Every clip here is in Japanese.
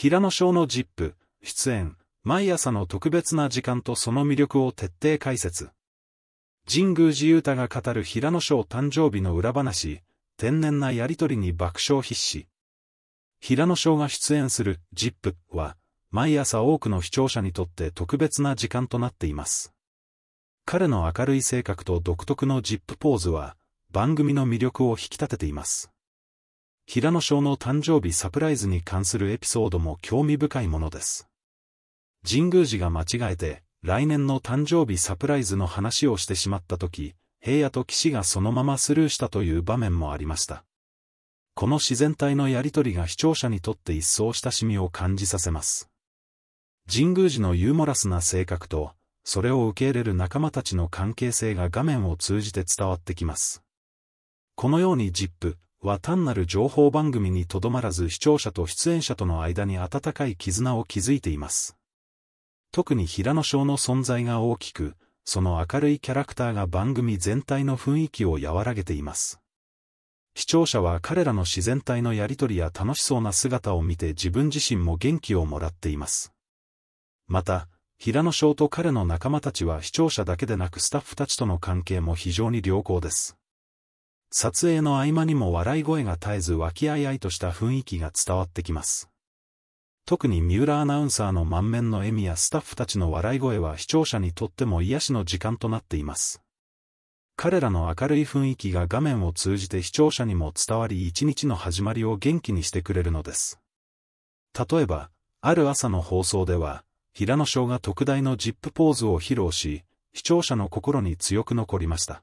平野翔の ZIP、出演、毎朝の特別な時間とその魅力を徹底解説。神宮寺勇太が語る平野翔誕生日の裏話、天然なやりとりに爆笑必至。平野翔が出演する ZIP は、毎朝多くの視聴者にとって特別な時間となっています。彼の明るい性格と独特の ZIP ポーズは、番組の魅力を引き立てています。平野翔の誕生日サプライズに関するエピソードも興味深いものです。神宮寺が間違えて、来年の誕生日サプライズの話をしてしまった時、平野と騎士がそのままスルーしたという場面もありました。この自然体のやりとりが視聴者にとって一層親しみを感じさせます。神宮寺のユーモラスな性格と、それを受け入れる仲間たちの関係性が画面を通じて伝わってきます。このようにジップ、は単なる情報番組にとどまらず視聴者と出演者との間に温かい絆を築いています。特に平野翔の存在が大きく、その明るいキャラクターが番組全体の雰囲気を和らげています。視聴者は彼らの自然体のやりとりや楽しそうな姿を見て自分自身も元気をもらっています。また、平野翔と彼の仲間たちは視聴者だけでなくスタッフたちとの関係も非常に良好です。撮影の合間にも笑い声が絶えず和気あいあいとした雰囲気が伝わってきます。特に三浦アナウンサーの満面の笑みやスタッフたちの笑い声は視聴者にとっても癒しの時間となっています。彼らの明るい雰囲気が画面を通じて視聴者にも伝わり一日の始まりを元気にしてくれるのです。例えば、ある朝の放送では、平野翔が特大のジップポーズを披露し、視聴者の心に強く残りました。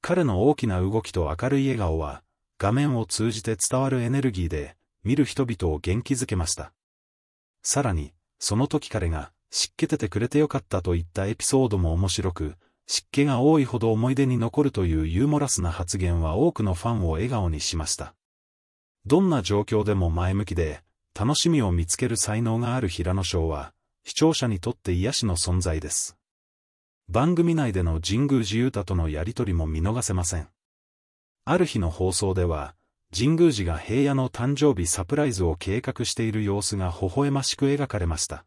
彼の大きな動きと明るい笑顔は、画面を通じて伝わるエネルギーで、見る人々を元気づけました。さらに、その時彼が、湿気ててくれてよかったといったエピソードも面白く、湿気が多いほど思い出に残るというユーモラスな発言は多くのファンを笑顔にしました。どんな状況でも前向きで、楽しみを見つける才能がある平野翔は、視聴者にとって癒しの存在です。番組内での神宮寺勇太とのやりとりも見逃せません。ある日の放送では、神宮寺が平野の誕生日サプライズを計画している様子が微笑ましく描かれました。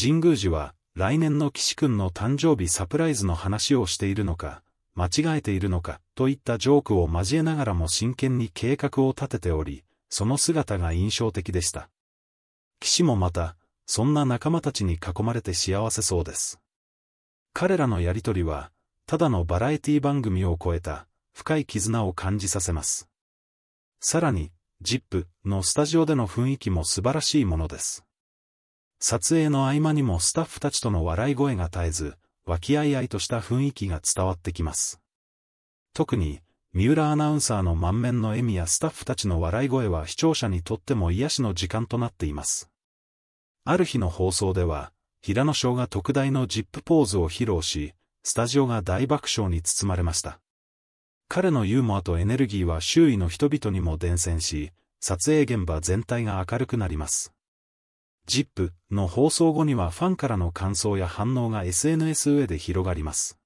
神宮寺は、来年の岸くんの誕生日サプライズの話をしているのか、間違えているのか、といったジョークを交えながらも真剣に計画を立てており、その姿が印象的でした。岸もまた、そんな仲間たちに囲まれて幸せそうです。彼らのやりとりは、ただのバラエティ番組を超えた、深い絆を感じさせます。さらに、ZIP のスタジオでの雰囲気も素晴らしいものです。撮影の合間にもスタッフたちとの笑い声が絶えず、和気あいあいとした雰囲気が伝わってきます。特に、三浦アナウンサーの満面の笑みやスタッフたちの笑い声は視聴者にとっても癒しの時間となっています。ある日の放送では、平野翔が特大のジップポーズを披露し、スタジオが大爆笑に包まれました。彼のユーモアとエネルギーは周囲の人々にも伝染し、撮影現場全体が明るくなります。ジップの放送後にはファンからの感想や反応が SNS 上で広がります。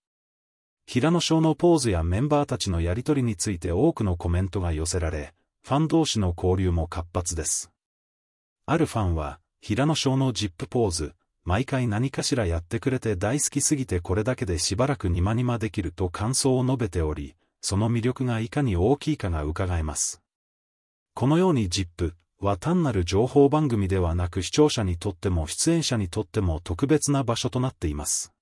平野翔のポーズやメンバーたちのやりとりについて多くのコメントが寄せられ、ファン同士の交流も活発です。あるファンは、平野翔のジップポーズ毎回何かしらやってくれて大好きすぎてこれだけでしばらくニマニマできると感想を述べており、その魅力がいかに大きいかが伺えます。このように ZIP は単なる情報番組ではなく視聴者にとっても出演者にとっても特別な場所となっています。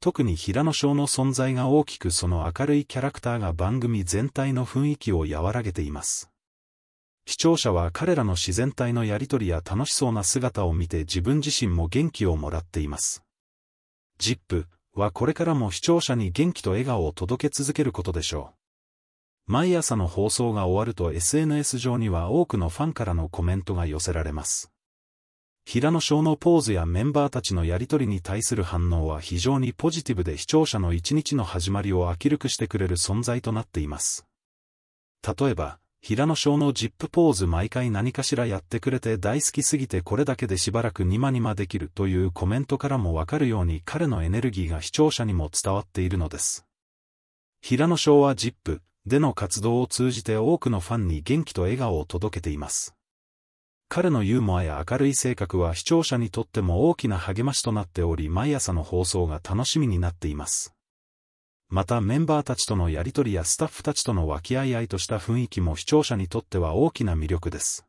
特に平野翔の存在が大きくその明るいキャラクターが番組全体の雰囲気を和らげています。視聴者は彼らの自然体のやりとりや楽しそうな姿を見て自分自身も元気をもらっています。ZIP はこれからも視聴者に元気と笑顔を届け続けることでしょう。毎朝の放送が終わると SNS 上には多くのファンからのコメントが寄せられます。平野翔のポーズやメンバーたちのやりとりに対する反応は非常にポジティブで視聴者の一日の始まりを明るくしてくれる存在となっています。例えば、平野翔のジップポーズ毎回何かしらやってくれて大好きすぎてこれだけでしばらくニマニマできるというコメントからもわかるように彼のエネルギーが視聴者にも伝わっているのです。平野翔はジップでの活動を通じて多くのファンに元気と笑顔を届けています。彼のユーモアや明るい性格は視聴者にとっても大きな励ましとなっており毎朝の放送が楽しみになっています。またメンバーたちとのやりとりやスタッフたちとの和気あいあいとした雰囲気も視聴者にとっては大きな魅力です。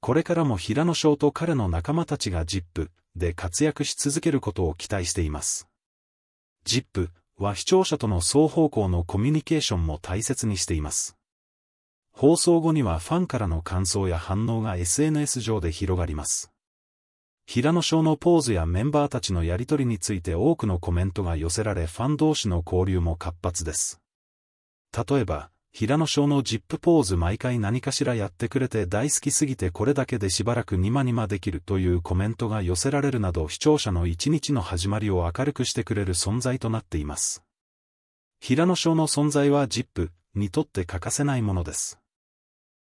これからも平野翔と彼の仲間たちが ZIP で活躍し続けることを期待しています。ZIP は視聴者との双方向のコミュニケーションも大切にしています。放送後にはファンからの感想や反応が SNS 上で広がります。平野翔のポーズやメンバーたちのやりとりについて多くのコメントが寄せられファン同士の交流も活発です。例えば、平野翔のジップポーズ毎回何かしらやってくれて大好きすぎてこれだけでしばらくニマニマできるというコメントが寄せられるなど視聴者の一日の始まりを明るくしてくれる存在となっています。平野翔の存在はジップにとって欠かせないものです。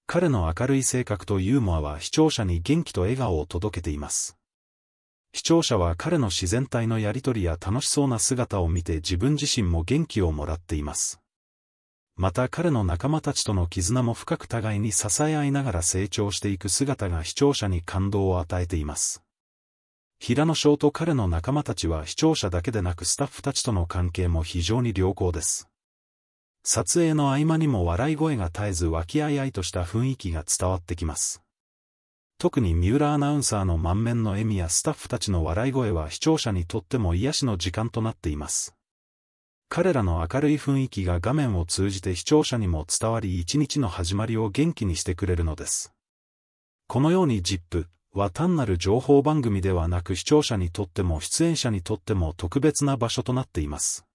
彼の明るい性格とユーモアは視聴者に元気と笑顔を届けています。視聴者は彼の自然体のやりとりや楽しそうな姿を見て自分自身も元気をもらっています。また彼の仲間たちとの絆も深く互いに支え合いながら成長していく姿が視聴者に感動を与えています。平野翔と彼の仲間たちは視聴者だけでなくスタッフたちとの関係も非常に良好です。撮影の合間にも笑い声が絶えず和気あいあいとした雰囲気が伝わってきます。特に三浦アナウンサーの満面の笑みやスタッフたちの笑い声は視聴者にとっても癒しの時間となっています。彼らの明るい雰囲気が画面を通じて視聴者にも伝わり一日の始まりを元気にしてくれるのです。このように ZIP は単なる情報番組ではなく視聴者にとっても出演者にとっても特別な場所となっています。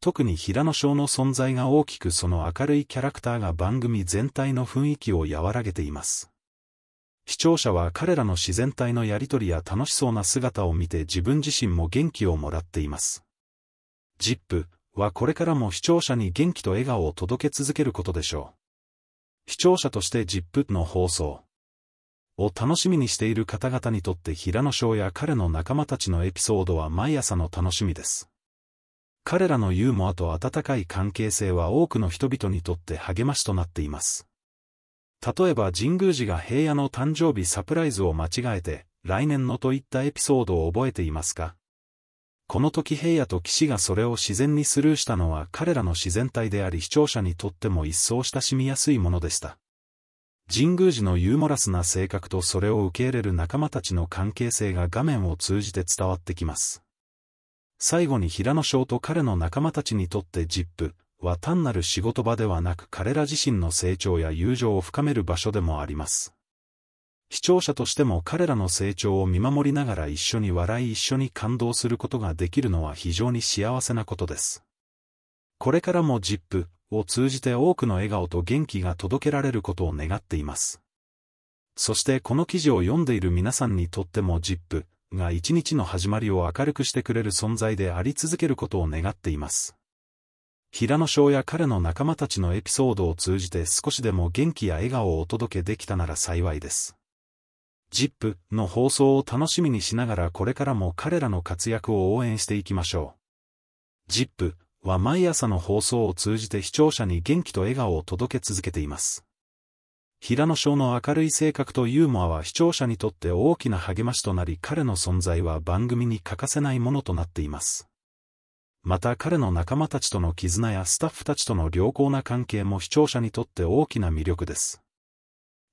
特に平野翔の存在が大きくその明るいキャラクターが番組全体の雰囲気を和らげています。視聴者は彼らの自然体のやりとりや楽しそうな姿を見て自分自身も元気をもらっています。ZIP はこれからも視聴者に元気と笑顔を届け続けることでしょう。視聴者として ZIP の放送を楽しみにしている方々にとって平野翔や彼の仲間たちのエピソードは毎朝の楽しみです。彼らのユーモアと温かい関係性は多くの人々にとって励ましとなっています。例えば神宮寺が平野の誕生日サプライズを間違えて、来年のといったエピソードを覚えていますかこの時平野と騎士がそれを自然にスルーしたのは彼らの自然体であり視聴者にとっても一層親しみやすいものでした。神宮寺のユーモラスな性格とそれを受け入れる仲間たちの関係性が画面を通じて伝わってきます。最後に平野翔と彼の仲間たちにとってジップ、は単なる仕事場ではなく彼ら自身の成長や友情を深める場所でもあります。視聴者としても彼らの成長を見守りながら一緒に笑い一緒に感動することができるのは非常に幸せなことです。これからも ZIP を通じて多くの笑顔と元気が届けられることを願っています。そしてこの記事を読んでいる皆さんにとっても ZIP が一日の始まりを明るくしてくれる存在であり続けることを願っています。平野翔や彼の仲間たちのエピソードを通じて少しでも元気や笑顔をお届けできたなら幸いです。ZIP の放送を楽しみにしながらこれからも彼らの活躍を応援していきましょう。ZIP は毎朝の放送を通じて視聴者に元気と笑顔を届け続けています。平野翔の明るい性格とユーモアは視聴者にとって大きな励ましとなり彼の存在は番組に欠かせないものとなっています。また彼の仲間たちとの絆やスタッフたちとの良好な関係も視聴者にとって大きな魅力です。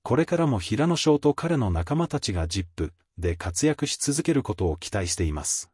これからも平野翔と彼の仲間たちが ZIP で活躍し続けることを期待しています。